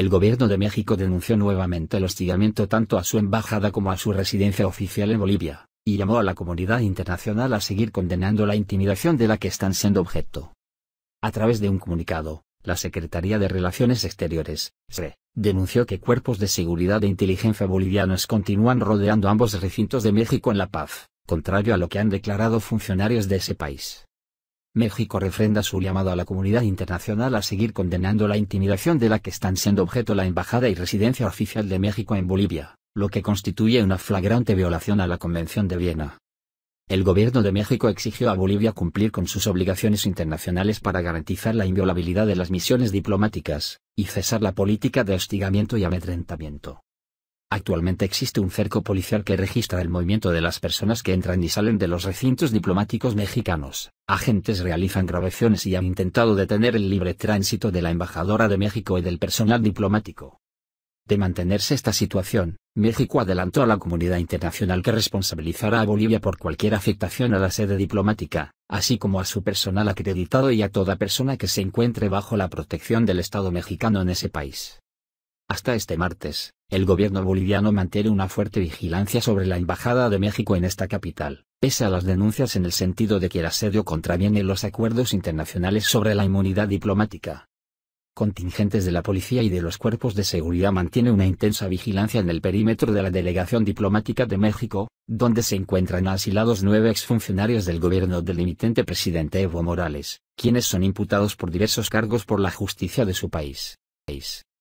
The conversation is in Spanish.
el gobierno de México denunció nuevamente el hostigamiento tanto a su embajada como a su residencia oficial en Bolivia, y llamó a la comunidad internacional a seguir condenando la intimidación de la que están siendo objeto. A través de un comunicado, la Secretaría de Relaciones Exteriores, SRE, denunció que cuerpos de seguridad e inteligencia bolivianos continúan rodeando ambos recintos de México en La Paz, contrario a lo que han declarado funcionarios de ese país. México refrenda su llamado a la comunidad internacional a seguir condenando la intimidación de la que están siendo objeto la Embajada y Residencia Oficial de México en Bolivia, lo que constituye una flagrante violación a la Convención de Viena. El gobierno de México exigió a Bolivia cumplir con sus obligaciones internacionales para garantizar la inviolabilidad de las misiones diplomáticas, y cesar la política de hostigamiento y amedrentamiento. Actualmente existe un cerco policial que registra el movimiento de las personas que entran y salen de los recintos diplomáticos mexicanos. Agentes realizan grabaciones y han intentado detener el libre tránsito de la embajadora de México y del personal diplomático. De mantenerse esta situación, México adelantó a la comunidad internacional que responsabilizará a Bolivia por cualquier afectación a la sede diplomática, así como a su personal acreditado y a toda persona que se encuentre bajo la protección del Estado mexicano en ese país. Hasta este martes, el gobierno boliviano mantiene una fuerte vigilancia sobre la Embajada de México en esta capital, pese a las denuncias en el sentido de que el asedio contraviene los acuerdos internacionales sobre la inmunidad diplomática. Contingentes de la policía y de los cuerpos de seguridad mantiene una intensa vigilancia en el perímetro de la delegación diplomática de México, donde se encuentran asilados nueve exfuncionarios del gobierno del limitante presidente Evo Morales, quienes son imputados por diversos cargos por la justicia de su país.